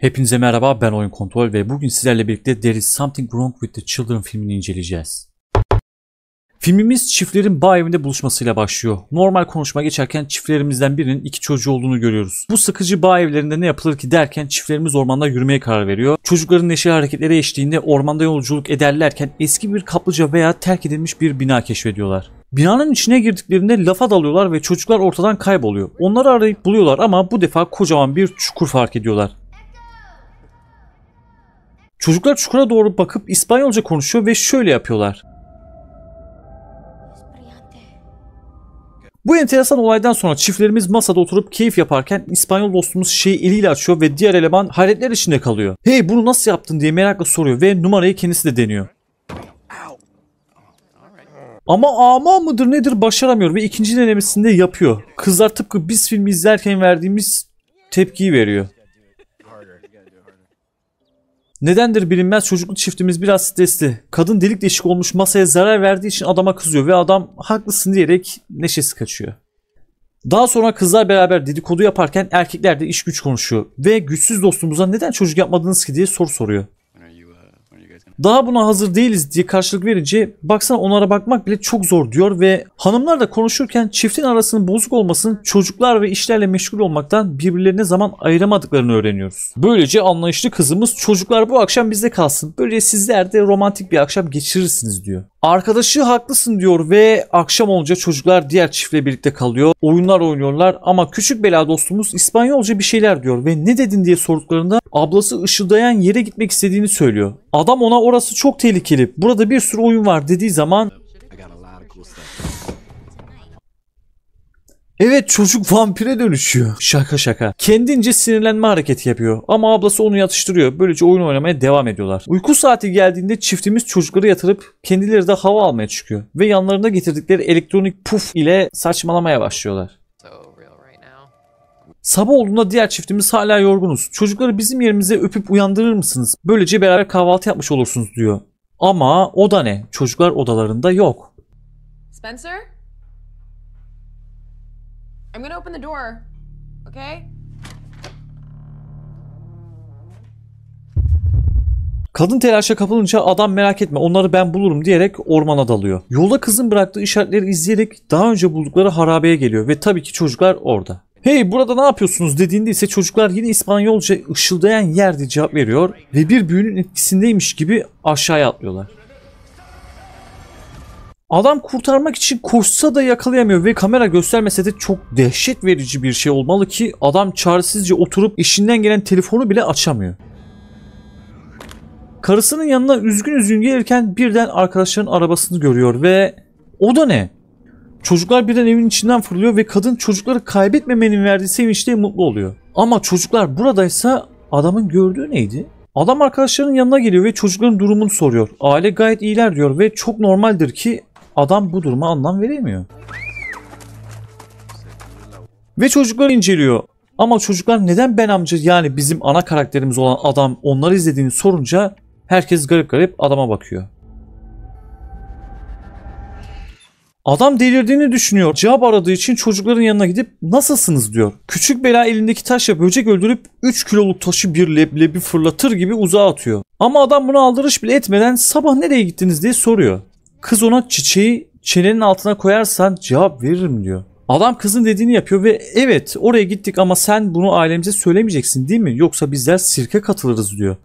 Hepinize merhaba ben Oyun Kontrol ve bugün sizlerle birlikte There is Something Wrong with the Children filmini inceleyeceğiz. Filmimiz çiftlerin bağ evinde buluşmasıyla başlıyor. Normal konuşma geçerken çiftlerimizden birinin iki çocuğu olduğunu görüyoruz. Bu sıkıcı bağ evlerinde ne yapılır ki derken çiftlerimiz ormanda yürümeye karar veriyor. Çocukların neşeli hareketlere eşliğinde ormanda yolculuk ederlerken eski bir kaplıca veya terk edilmiş bir bina keşfediyorlar. Binanın içine girdiklerinde lafa dalıyorlar ve çocuklar ortadan kayboluyor. Onları arayıp buluyorlar ama bu defa kocaman bir çukur fark ediyorlar. Çocuklar çukura doğru bakıp İspanyolca konuşuyor ve şöyle yapıyorlar. Bu enteresan olaydan sonra çiftlerimiz masada oturup keyif yaparken İspanyol dostumuz şeyi eliyle açıyor ve diğer eleman hayretler içinde kalıyor. Hey bunu nasıl yaptın diye merakla soruyor ve numarayı kendisi de deniyor. Ama ama mıdır nedir başaramıyor ve ikinci denemesinde yapıyor. Kızlar tıpkı biz filmi izlerken verdiğimiz tepkiyi veriyor. Nedendir bilinmez çocukluk çiftimiz biraz stresli. Kadın delik deşik olmuş masaya zarar verdiği için adama kızıyor ve adam haklısın diyerek neşesi kaçıyor. Daha sonra kızlar beraber dedikodu yaparken erkekler de iş güç konuşuyor ve güçsüz dostumuza neden çocuk yapmadınız ki diye soru soruyor. Daha buna hazır değiliz diye karşılık verince baksana onlara bakmak bile çok zor diyor ve hanımlar da konuşurken çiftin arasının bozuk olmasının çocuklar ve işlerle meşgul olmaktan birbirlerine zaman ayıramadıklarını öğreniyoruz. Böylece anlayışlı kızımız çocuklar bu akşam bizde kalsın. Böylece sizler de romantik bir akşam geçirirsiniz diyor. Arkadaşı haklısın diyor ve akşam olunca çocuklar diğer çiftle birlikte kalıyor. Oyunlar oynuyorlar ama küçük bela dostumuz İspanyolca bir şeyler diyor ve ne dedin diye sorduklarında ablası ışıldayan yere gitmek istediğini söylüyor. Adam ona orası çok tehlikeli burada bir sürü oyun var dediği zaman Evet çocuk vampire dönüşüyor. Şaka şaka. Kendince sinirlenme hareketi yapıyor. Ama ablası onu yatıştırıyor. Böylece oyun oynamaya devam ediyorlar. Uyku saati geldiğinde çiftimiz çocukları yatırıp kendileri de hava almaya çıkıyor. Ve yanlarında getirdikleri elektronik puf ile saçmalamaya başlıyorlar. Sabah olduğunda diğer çiftimiz hala yorgunuz. Çocukları bizim yerimize öpüp uyandırır mısınız? Böylece beraber kahvaltı yapmış olursunuz diyor. Ama o da ne? Çocuklar odalarında yok. Spencer? I'm gonna open the door, okay? Kadın telaşa kapılınca adam merak etme onları ben bulurum diyerek ormana dalıyor. Yolda kızın bıraktığı işaretleri izleyerek daha önce buldukları harabeye geliyor ve tabii ki çocuklar orada. Hey burada ne yapıyorsunuz dediğinde ise çocuklar yine İspanyolca ışıldayan yerde cevap veriyor ve bir büyünün etkisindeymiş gibi aşağıya atlıyorlar. Adam kurtarmak için koşsa da yakalayamıyor ve kamera göstermese de çok dehşet verici bir şey olmalı ki adam çaresizce oturup işinden gelen telefonu bile açamıyor. Karısının yanına üzgün üzgün gelirken birden arkadaşların arabasını görüyor ve o da ne? Çocuklar birden evin içinden fırlıyor ve kadın çocukları kaybetmemenin verdiği sevinçle mutlu oluyor. Ama çocuklar buradaysa adamın gördüğü neydi? Adam arkadaşlarının yanına geliyor ve çocukların durumunu soruyor. Aile gayet iyiler diyor ve çok normaldir ki Adam bu duruma anlam veremiyor. Ve çocuklar inceliyor. Ama çocuklar neden ben amca yani bizim ana karakterimiz olan adam onları izlediğini sorunca herkes garip garip adama bakıyor. Adam delirdiğini düşünüyor. Cevap aradığı için çocukların yanına gidip nasılsınız diyor. Küçük bela elindeki taşla böcek öldürüp 3 kiloluk taşı bir leblebi fırlatır gibi uzağa atıyor. Ama adam buna aldırış bile etmeden sabah nereye gittiniz diye soruyor. Kız ona çiçeği çenenin altına koyarsan cevap veririm diyor. Adam kızın dediğini yapıyor ve evet oraya gittik ama sen bunu ailemize söylemeyeceksin değil mi? Yoksa bizler sirke katılırız diyor.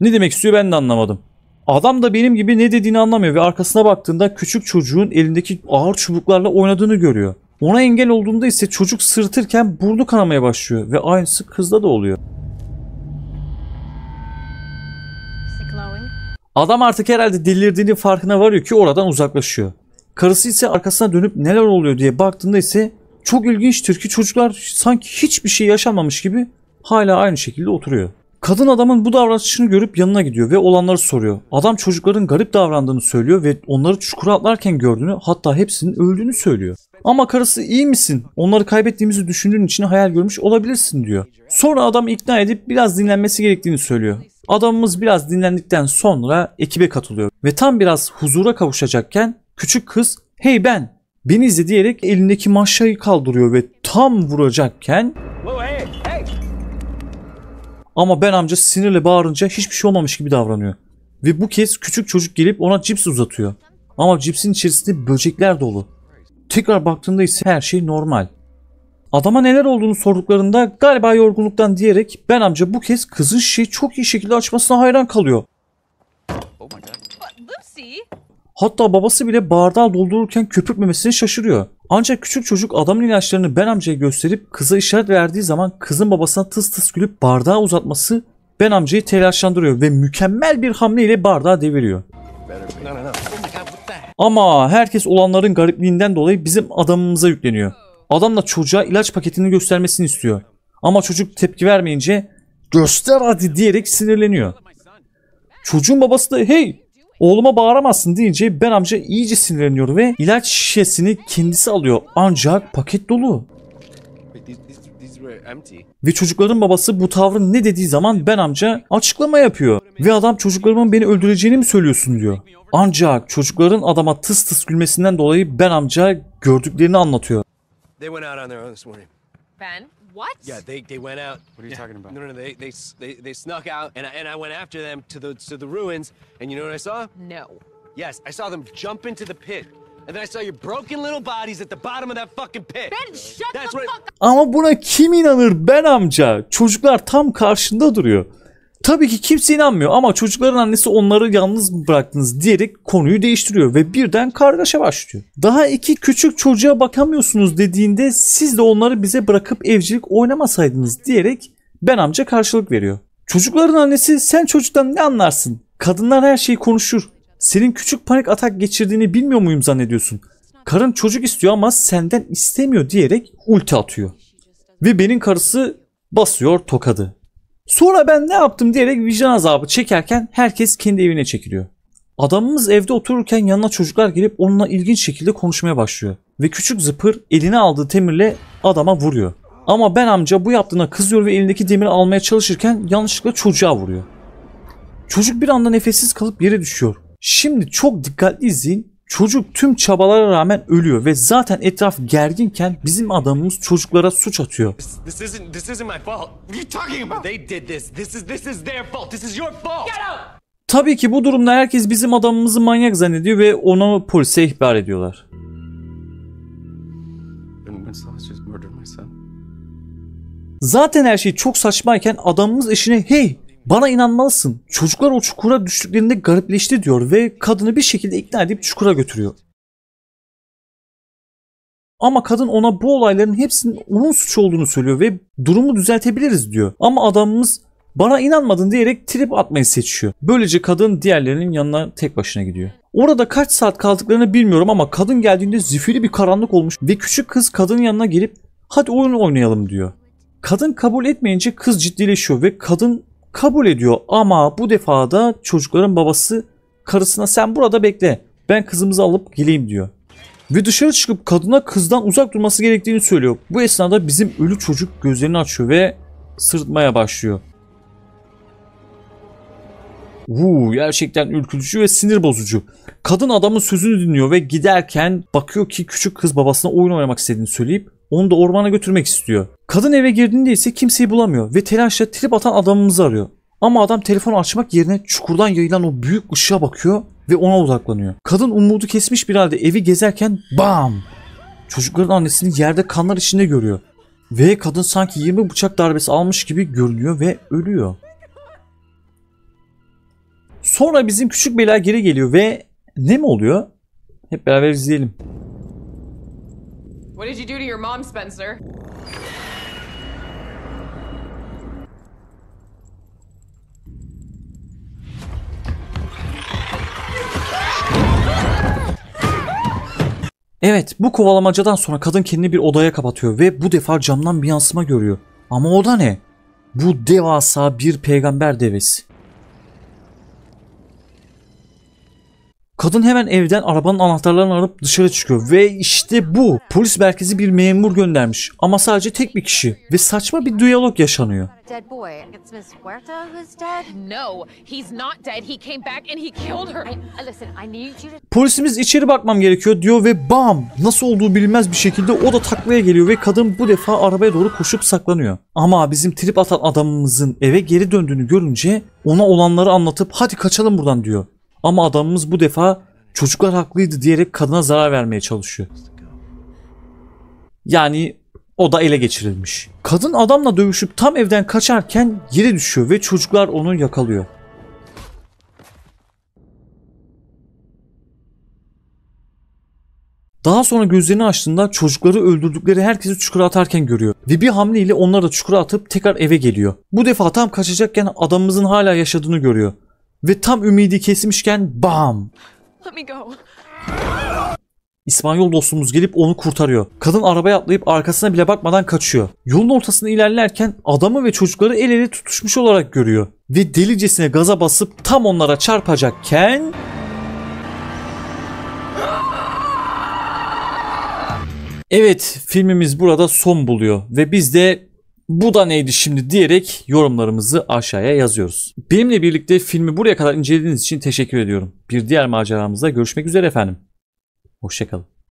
Ne demek istiyor ben de anlamadım. Adam da benim gibi ne dediğini anlamıyor ve arkasına baktığında küçük çocuğun elindeki ağır çubuklarla oynadığını görüyor. Ona engel olduğunda ise çocuk sırtırken burnu kanamaya başlıyor ve aynısı kızda da oluyor. Adam artık herhalde delirdiğinin farkına varıyor ki oradan uzaklaşıyor. Karısı ise arkasına dönüp neler oluyor diye baktığında ise çok ilginçtir ki çocuklar sanki hiçbir şey yaşanmamış gibi hala aynı şekilde oturuyor. Kadın adamın bu davranışını görüp yanına gidiyor ve olanları soruyor. Adam çocukların garip davrandığını söylüyor ve onları çukura atlarken gördüğünü hatta hepsinin öldüğünü söylüyor. Ama karısı iyi misin? Onları kaybettiğimizi düşündüğün için hayal görmüş olabilirsin diyor. Sonra adam ikna edip biraz dinlenmesi gerektiğini söylüyor. Adamımız biraz dinlendikten sonra ekibe katılıyor ve tam biraz huzura kavuşacakken küçük kız hey ben beni izle diyerek elindeki maşayı kaldırıyor ve tam vuracakken ama ben amca sinirle bağırınca hiçbir şey olmamış gibi davranıyor. Ve bu kez küçük çocuk gelip ona cips uzatıyor. Ama cipsin içerisinde böcekler dolu. Tekrar baktığında ise her şey normal. Adama neler olduğunu sorduklarında galiba yorgunluktan diyerek ben amca bu kez kızın şeyi çok iyi şekilde açmasına hayran kalıyor. Oh Hatta babası bile bardağı doldururken köpürtmemesine şaşırıyor. Ancak küçük çocuk adamın ilaçlarını Ben amcaya gösterip kıza işaret verdiği zaman kızın babasına tıs tıs gülüp bardağı uzatması Ben amcayı telaşlandırıyor ve mükemmel bir hamle ile bardağı deviriyor. Oh Ama herkes olanların garipliğinden dolayı bizim adamımıza yükleniyor. Adam da çocuğa ilaç paketini göstermesini istiyor. Ama çocuk tepki vermeyince göster hadi diyerek sinirleniyor. Çocuğun babası da hey oğluma bağıramazsın deyince Ben amca iyice sinirleniyor ve ilaç şişesini kendisi alıyor ancak paket dolu. Ve çocukların babası bu tavrın ne dediği zaman Ben amca açıklama yapıyor. Ve adam çocuklarımın beni öldüreceğini mi söylüyorsun diyor. Ancak çocukların adama tıs tıs gülmesinden dolayı Ben amca gördüklerini anlatıyor. They went out on their own this morning. Ben, what? Yeah, they, they went out. What are you yeah. talking about? No, no, no. They, they, they, they snuck out, and I, and I went after them to the, to the ruins, and you know what I saw? No. Yes, I saw them jump into the pit. And then I saw your broken little bodies at the bottom of that fucking pit. Ben, shut That's the fuck up. Ama buna kim inanır ben amca? Çocuklar tam karşında duruyor. Tabii ki kimse inanmıyor ama çocukların annesi onları yalnız bıraktınız diyerek konuyu değiştiriyor ve birden kargaşa başlıyor. Daha iki küçük çocuğa bakamıyorsunuz dediğinde siz de onları bize bırakıp evcilik oynamasaydınız diyerek ben amca karşılık veriyor. Çocukların annesi sen çocuktan ne anlarsın? Kadınlar her şeyi konuşur. Senin küçük panik atak geçirdiğini bilmiyor muyum zannediyorsun? Karın çocuk istiyor ama senden istemiyor diyerek ulti atıyor. Ve benim karısı basıyor tokadı. Sonra ben ne yaptım diyerek vicdan azabı çekerken herkes kendi evine çekiliyor. Adamımız evde otururken yanına çocuklar gelip onunla ilginç şekilde konuşmaya başlıyor. Ve küçük zıpır eline aldığı demirle adama vuruyor. Ama ben amca bu yaptığına kızıyor ve elindeki demiri almaya çalışırken yanlışlıkla çocuğa vuruyor. Çocuk bir anda nefessiz kalıp yere düşüyor. Şimdi çok dikkatli izleyin Çocuk tüm çabalara rağmen ölüyor ve zaten etraf gerginken bizim adamımız çocuklara suç atıyor. Tabii ki bu durumda herkes bizim adamımızı manyak zannediyor ve onu polise ihbar ediyorlar. Zaten her şey çok saçmayken adamımız eşine hey bana inanmalısın. Çocuklar o çukura düştüklerinde garipleşti diyor ve kadını bir şekilde ikna edip çukura götürüyor. Ama kadın ona bu olayların hepsinin onun suç olduğunu söylüyor ve durumu düzeltebiliriz diyor. Ama adamımız bana inanmadın diyerek trip atmayı seçiyor. Böylece kadın diğerlerinin yanına tek başına gidiyor. Orada kaç saat kaldıklarını bilmiyorum ama kadın geldiğinde zifiri bir karanlık olmuş ve küçük kız kadının yanına gelip hadi oyun oynayalım diyor. Kadın kabul etmeyince kız ciddileşiyor ve kadın kabul ediyor ama bu defa da çocukların babası karısına sen burada bekle ben kızımızı alıp geleyim diyor. Ve dışarı çıkıp kadına kızdan uzak durması gerektiğini söylüyor. Bu esnada bizim ölü çocuk gözlerini açıyor ve sırtmaya başlıyor. Vuu gerçekten ürkütücü ve sinir bozucu. Kadın adamın sözünü dinliyor ve giderken bakıyor ki küçük kız babasına oyun oynamak istediğini söyleyip onu da ormana götürmek istiyor. Kadın eve girdiğinde ise kimseyi bulamıyor ve telaşla trip atan adamımızı arıyor. Ama adam telefonu açmak yerine çukurdan yayılan o büyük ışığa bakıyor ve ona odaklanıyor. Kadın umudu kesmiş bir halde evi gezerken bam! Çocukların annesini yerde kanlar içinde görüyor. Ve kadın sanki 20 bıçak darbesi almış gibi görünüyor ve ölüyor. Sonra bizim küçük bela geri geliyor ve ne mi oluyor? Hep beraber izleyelim. What did you do to your mom, Spencer? Evet bu kovalamacadan sonra kadın kendini bir odaya kapatıyor ve bu defa camdan bir yansıma görüyor. Ama o da ne? Bu devasa bir peygamber devesi. Kadın hemen evden arabanın anahtarlarını alıp dışarı çıkıyor ve işte bu. Polis merkezi bir memur göndermiş ama sadece tek bir kişi ve saçma bir diyalog yaşanıyor. Polisimiz içeri bakmam gerekiyor diyor ve bam nasıl olduğu bilinmez bir şekilde o da taklaya geliyor ve kadın bu defa arabaya doğru koşup saklanıyor. Ama bizim trip atan adamımızın eve geri döndüğünü görünce ona olanları anlatıp hadi kaçalım buradan diyor. Ama adamımız bu defa çocuklar haklıydı diyerek kadına zarar vermeye çalışıyor. Yani o da ele geçirilmiş. Kadın adamla dövüşüp tam evden kaçarken yere düşüyor ve çocuklar onu yakalıyor. Daha sonra gözlerini açtığında çocukları öldürdükleri herkesi çukura atarken görüyor. Ve bir hamleyle onları da çukura atıp tekrar eve geliyor. Bu defa tam kaçacakken adamımızın hala yaşadığını görüyor. Ve tam ümidi kesmişken bam. İspanyol dostumuz gelip onu kurtarıyor. Kadın arabaya atlayıp arkasına bile bakmadan kaçıyor. Yolun ortasında ilerlerken adamı ve çocukları el ele tutuşmuş olarak görüyor. Ve delicesine gaza basıp tam onlara çarpacakken... Evet filmimiz burada son buluyor ve biz de bu da neydi şimdi diyerek yorumlarımızı aşağıya yazıyoruz. Benimle birlikte filmi buraya kadar incelediğiniz için teşekkür ediyorum. Bir diğer maceramızda görüşmek üzere efendim. Hoşçakalın.